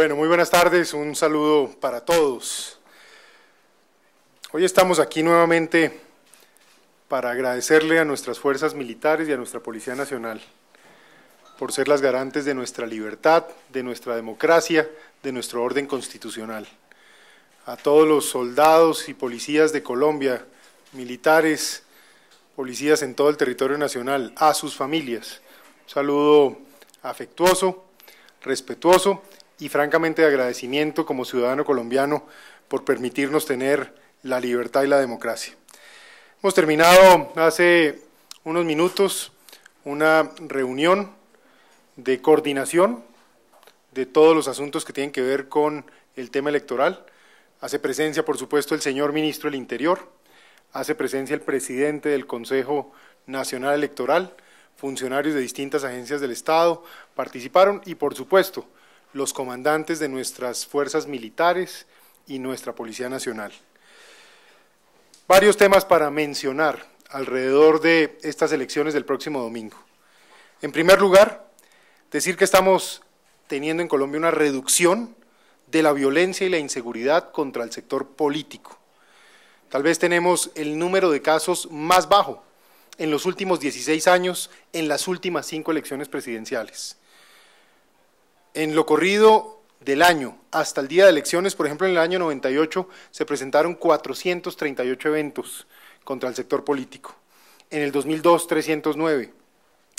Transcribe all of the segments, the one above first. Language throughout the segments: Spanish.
Bueno, muy buenas tardes, un saludo para todos. Hoy estamos aquí nuevamente para agradecerle a nuestras fuerzas militares y a nuestra Policía Nacional por ser las garantes de nuestra libertad, de nuestra democracia, de nuestro orden constitucional. A todos los soldados y policías de Colombia, militares, policías en todo el territorio nacional, a sus familias, un saludo afectuoso, respetuoso y francamente de agradecimiento como ciudadano colombiano por permitirnos tener la libertad y la democracia. Hemos terminado hace unos minutos una reunión de coordinación de todos los asuntos que tienen que ver con el tema electoral. Hace presencia, por supuesto, el señor ministro del Interior, hace presencia el presidente del Consejo Nacional Electoral, funcionarios de distintas agencias del Estado participaron y, por supuesto, los comandantes de nuestras fuerzas militares y nuestra Policía Nacional. Varios temas para mencionar alrededor de estas elecciones del próximo domingo. En primer lugar, decir que estamos teniendo en Colombia una reducción de la violencia y la inseguridad contra el sector político. Tal vez tenemos el número de casos más bajo en los últimos 16 años en las últimas cinco elecciones presidenciales en lo corrido del año hasta el día de elecciones, por ejemplo, en el año 98 se presentaron 438 eventos contra el sector político. En el 2002, 309.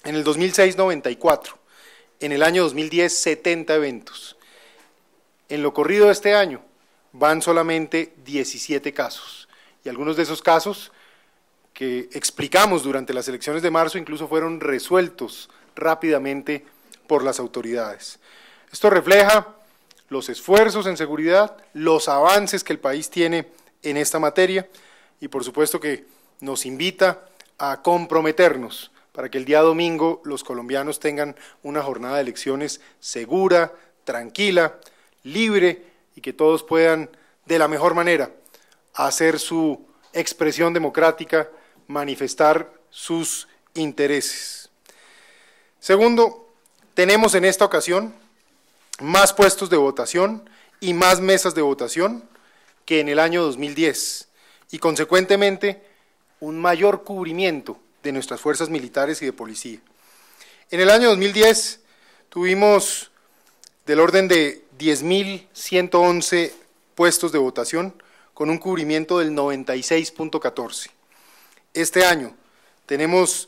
En el 2006, 94. En el año 2010, 70 eventos. En lo corrido de este año van solamente 17 casos. Y algunos de esos casos que explicamos durante las elecciones de marzo incluso fueron resueltos rápidamente por las autoridades. Esto refleja los esfuerzos en seguridad, los avances que el país tiene en esta materia y por supuesto que nos invita a comprometernos para que el día domingo los colombianos tengan una jornada de elecciones segura, tranquila, libre y que todos puedan de la mejor manera hacer su expresión democrática, manifestar sus intereses. Segundo, tenemos en esta ocasión más puestos de votación y más mesas de votación que en el año 2010 y consecuentemente un mayor cubrimiento de nuestras fuerzas militares y de policía. En el año 2010 tuvimos del orden de 10.111 puestos de votación con un cubrimiento del 96.14. Este año tenemos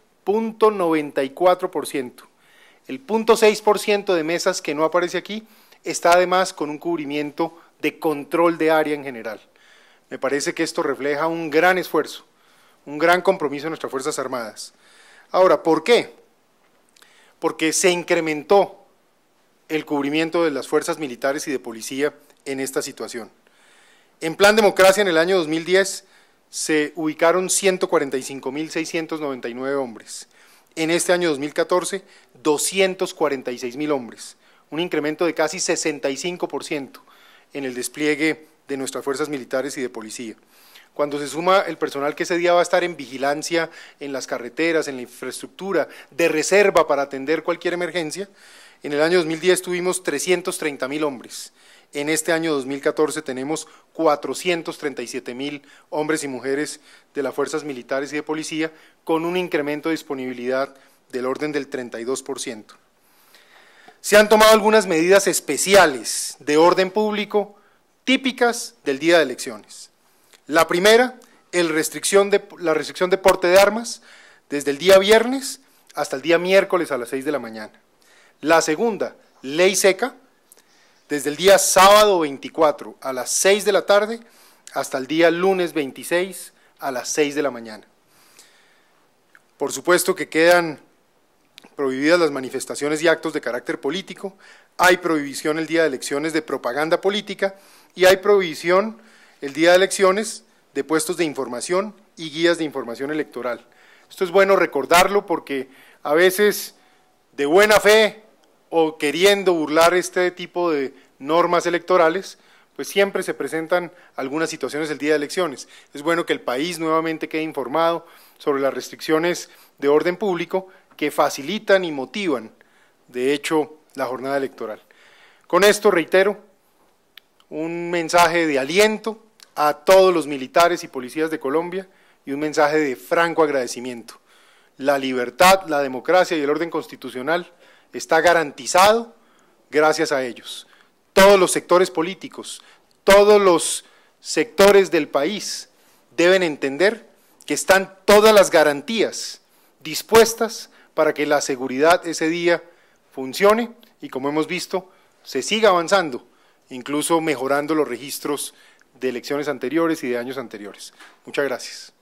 .94%. El 0.6% de mesas que no aparece aquí está además con un cubrimiento de control de área en general. Me parece que esto refleja un gran esfuerzo, un gran compromiso de nuestras Fuerzas Armadas. Ahora, ¿por qué? Porque se incrementó el cubrimiento de las fuerzas militares y de policía en esta situación. En Plan Democracia en el año 2010 se ubicaron 145.699 hombres. En este año 2014, 246.000 hombres, un incremento de casi 65% en el despliegue de nuestras fuerzas militares y de policía. Cuando se suma el personal que ese día va a estar en vigilancia en las carreteras, en la infraestructura, de reserva para atender cualquier emergencia, en el año 2010 tuvimos 330.000 hombres en este año 2014 tenemos 437 mil hombres y mujeres de las fuerzas militares y de policía, con un incremento de disponibilidad del orden del 32%. Se han tomado algunas medidas especiales de orden público típicas del día de elecciones. La primera, el la restricción de porte de armas desde el día viernes hasta el día miércoles a las 6 de la mañana. La segunda, ley seca, desde el día sábado 24 a las 6 de la tarde hasta el día lunes 26 a las 6 de la mañana. Por supuesto que quedan prohibidas las manifestaciones y actos de carácter político, hay prohibición el día de elecciones de propaganda política y hay prohibición el día de elecciones de puestos de información y guías de información electoral. Esto es bueno recordarlo porque a veces de buena fe o queriendo burlar este tipo de normas electorales, pues siempre se presentan algunas situaciones el día de elecciones. Es bueno que el país nuevamente quede informado sobre las restricciones de orden público que facilitan y motivan, de hecho, la jornada electoral. Con esto reitero un mensaje de aliento a todos los militares y policías de Colombia y un mensaje de franco agradecimiento. La libertad, la democracia y el orden constitucional está garantizado gracias a ellos. Todos los sectores políticos, todos los sectores del país deben entender que están todas las garantías dispuestas para que la seguridad ese día funcione y como hemos visto, se siga avanzando, incluso mejorando los registros de elecciones anteriores y de años anteriores. Muchas gracias.